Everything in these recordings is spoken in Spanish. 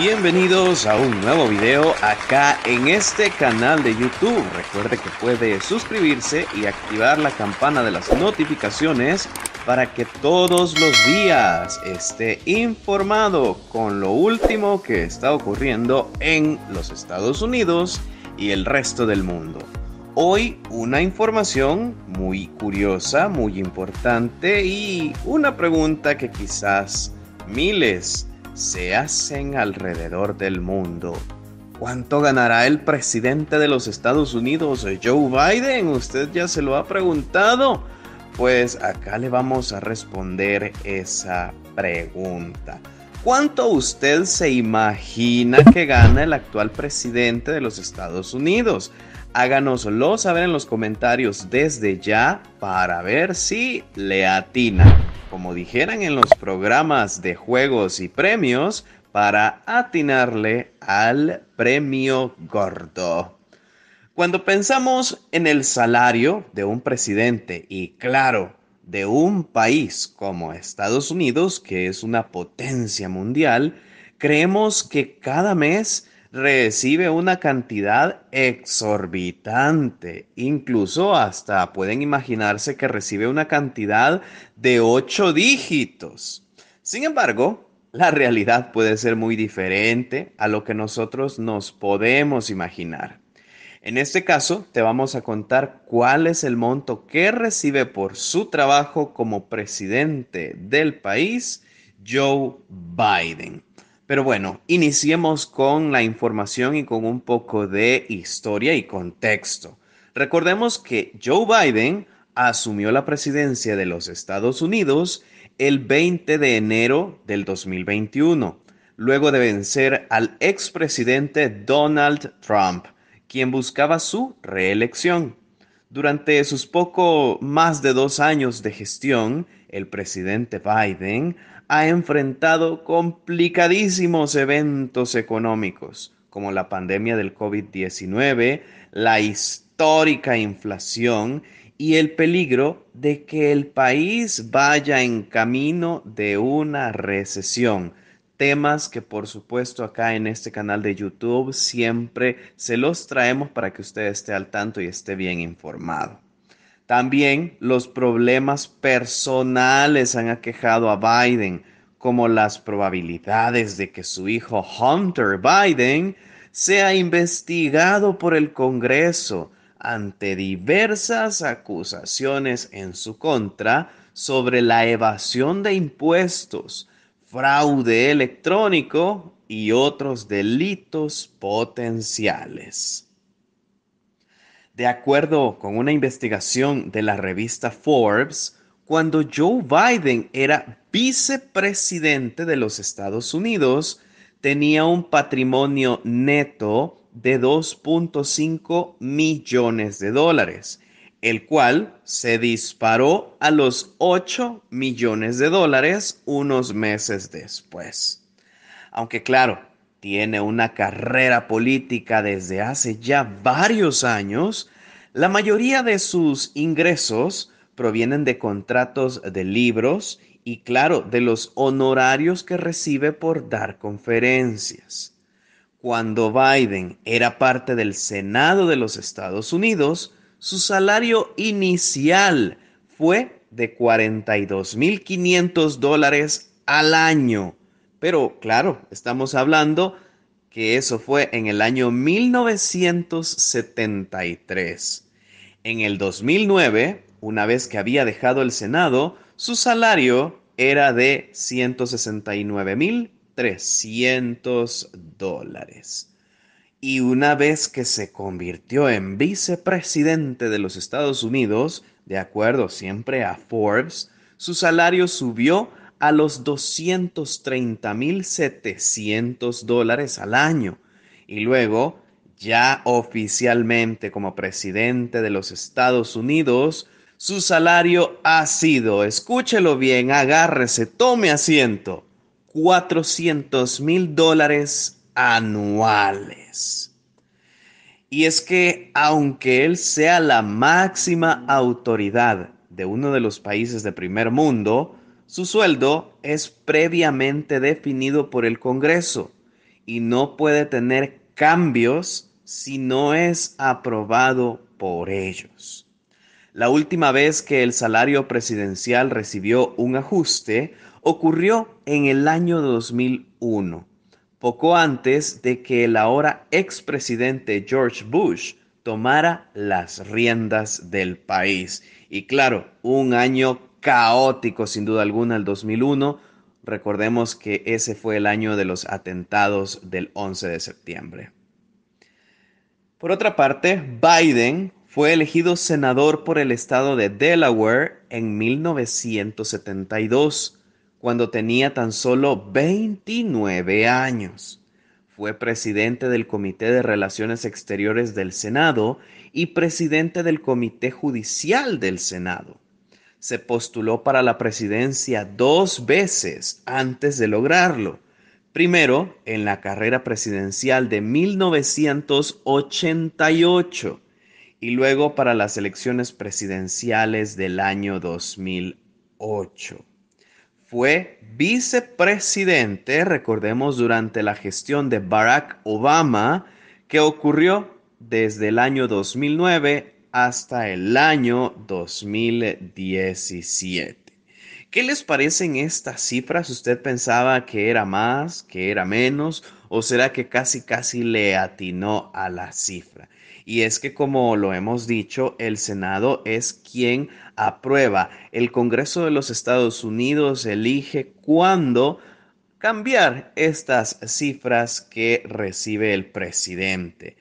Bienvenidos a un nuevo video acá en este canal de YouTube. Recuerde que puede suscribirse y activar la campana de las notificaciones para que todos los días esté informado con lo último que está ocurriendo en los Estados Unidos y el resto del mundo. Hoy una información muy curiosa, muy importante y una pregunta que quizás miles se hacen alrededor del mundo. ¿Cuánto ganará el presidente de los Estados Unidos, Joe Biden? Usted ya se lo ha preguntado. Pues acá le vamos a responder esa pregunta. ¿Cuánto usted se imagina que gana el actual presidente de los Estados Unidos? Háganoslo saber en los comentarios desde ya para ver si le atina como dijeran en los programas de juegos y premios, para atinarle al premio gordo. Cuando pensamos en el salario de un presidente y claro, de un país como Estados Unidos, que es una potencia mundial, creemos que cada mes recibe una cantidad exorbitante. Incluso hasta pueden imaginarse que recibe una cantidad de ocho dígitos. Sin embargo, la realidad puede ser muy diferente a lo que nosotros nos podemos imaginar. En este caso, te vamos a contar cuál es el monto que recibe por su trabajo como presidente del país Joe Biden. Pero bueno, iniciemos con la información y con un poco de historia y contexto. Recordemos que Joe Biden asumió la presidencia de los Estados Unidos el 20 de enero del 2021, luego de vencer al expresidente Donald Trump, quien buscaba su reelección. Durante sus poco más de dos años de gestión, el presidente Biden ha enfrentado complicadísimos eventos económicos, como la pandemia del COVID-19, la histórica inflación y el peligro de que el país vaya en camino de una recesión. Temas que por supuesto acá en este canal de YouTube siempre se los traemos para que usted esté al tanto y esté bien informado. También los problemas personales han aquejado a Biden, como las probabilidades de que su hijo Hunter Biden sea investigado por el Congreso ante diversas acusaciones en su contra sobre la evasión de impuestos, fraude electrónico y otros delitos potenciales. De acuerdo con una investigación de la revista Forbes, cuando Joe Biden era vicepresidente de los Estados Unidos, tenía un patrimonio neto de 2.5 millones de dólares, el cual se disparó a los 8 millones de dólares unos meses después. Aunque claro, tiene una carrera política desde hace ya varios años, la mayoría de sus ingresos provienen de contratos de libros y claro, de los honorarios que recibe por dar conferencias. Cuando Biden era parte del Senado de los Estados Unidos, su salario inicial fue de 42.500 dólares al año. Pero claro, estamos hablando que eso fue en el año 1973. En el 2009, una vez que había dejado el Senado, su salario era de 169.300 dólares. Y una vez que se convirtió en vicepresidente de los Estados Unidos, de acuerdo siempre a Forbes, su salario subió a los 230.700 dólares al año y luego, ya oficialmente como presidente de los Estados Unidos, su salario ha sido, escúchelo bien, agárrese, tome asiento, 400 mil dólares anuales. Y es que aunque él sea la máxima autoridad de uno de los países de primer mundo, su sueldo es previamente definido por el Congreso y no puede tener cambios si no es aprobado por ellos. La última vez que el salario presidencial recibió un ajuste ocurrió en el año 2001, poco antes de que el ahora expresidente George Bush tomara las riendas del país. Y claro, un año caótico sin duda alguna el 2001. Recordemos que ese fue el año de los atentados del 11 de septiembre. Por otra parte, Biden fue elegido senador por el estado de Delaware en 1972, cuando tenía tan solo 29 años. Fue presidente del Comité de Relaciones Exteriores del Senado y presidente del Comité Judicial del Senado se postuló para la presidencia dos veces antes de lograrlo. Primero, en la carrera presidencial de 1988 y luego para las elecciones presidenciales del año 2008. Fue vicepresidente, recordemos, durante la gestión de Barack Obama, que ocurrió desde el año 2009 hasta el año 2017. ¿Qué les parecen estas cifras? ¿Usted pensaba que era más, que era menos? ¿O será que casi, casi le atinó a la cifra? Y es que, como lo hemos dicho, el Senado es quien aprueba. El Congreso de los Estados Unidos elige cuándo cambiar estas cifras que recibe el presidente.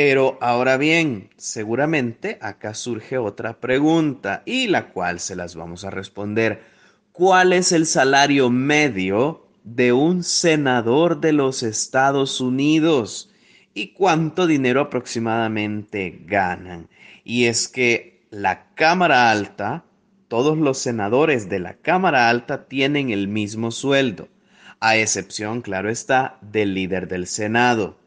Pero ahora bien, seguramente acá surge otra pregunta y la cual se las vamos a responder. ¿Cuál es el salario medio de un senador de los Estados Unidos? ¿Y cuánto dinero aproximadamente ganan? Y es que la Cámara Alta, todos los senadores de la Cámara Alta tienen el mismo sueldo, a excepción, claro está, del líder del Senado.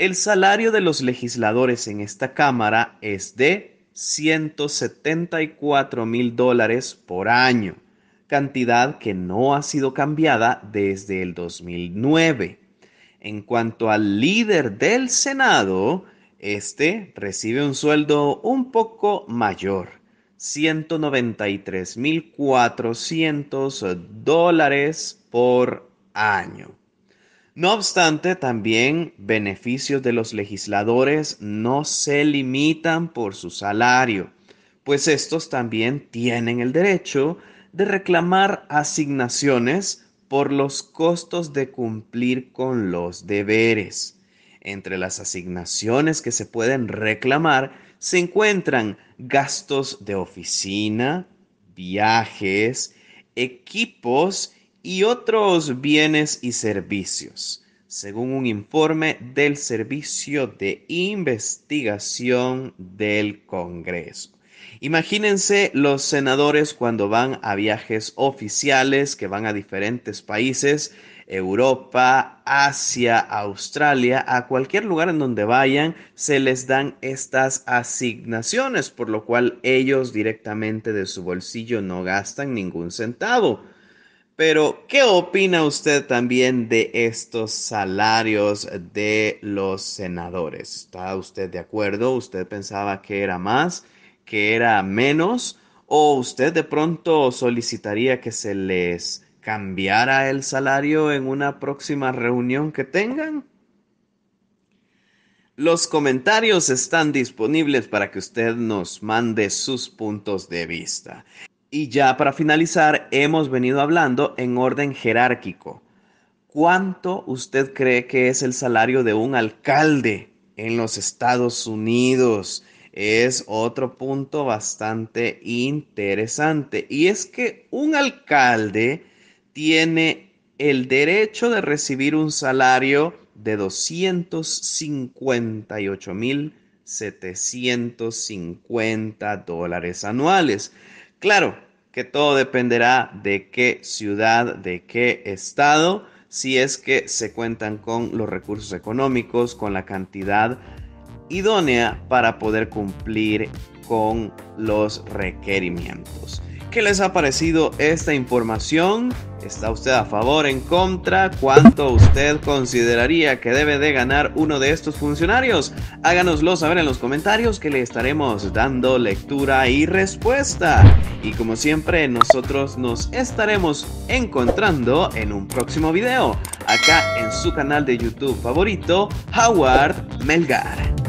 El salario de los legisladores en esta Cámara es de 174 mil dólares por año, cantidad que no ha sido cambiada desde el 2009. En cuanto al líder del Senado, este recibe un sueldo un poco mayor, mil 400 dólares por año. No obstante, también beneficios de los legisladores no se limitan por su salario, pues estos también tienen el derecho de reclamar asignaciones por los costos de cumplir con los deberes. Entre las asignaciones que se pueden reclamar se encuentran gastos de oficina, viajes, equipos y y otros bienes y servicios, según un informe del Servicio de Investigación del Congreso. Imagínense los senadores cuando van a viajes oficiales que van a diferentes países, Europa, Asia, Australia, a cualquier lugar en donde vayan, se les dan estas asignaciones, por lo cual ellos directamente de su bolsillo no gastan ningún centavo pero, ¿qué opina usted también de estos salarios de los senadores? ¿Está usted de acuerdo? ¿Usted pensaba que era más, que era menos? ¿O usted de pronto solicitaría que se les cambiara el salario en una próxima reunión que tengan? Los comentarios están disponibles para que usted nos mande sus puntos de vista. Y ya para finalizar, hemos venido hablando en orden jerárquico. ¿Cuánto usted cree que es el salario de un alcalde en los Estados Unidos? Es otro punto bastante interesante. Y es que un alcalde tiene el derecho de recibir un salario de 258.750 dólares. anuales. Claro que todo dependerá de qué ciudad, de qué estado, si es que se cuentan con los recursos económicos, con la cantidad idónea para poder cumplir con los requerimientos. ¿Qué les ha parecido esta información? ¿Está usted a favor, en contra? ¿Cuánto usted consideraría que debe de ganar uno de estos funcionarios? Háganoslo saber en los comentarios que le estaremos dando lectura y respuesta. Y como siempre, nosotros nos estaremos encontrando en un próximo video, acá en su canal de YouTube favorito, Howard Melgar.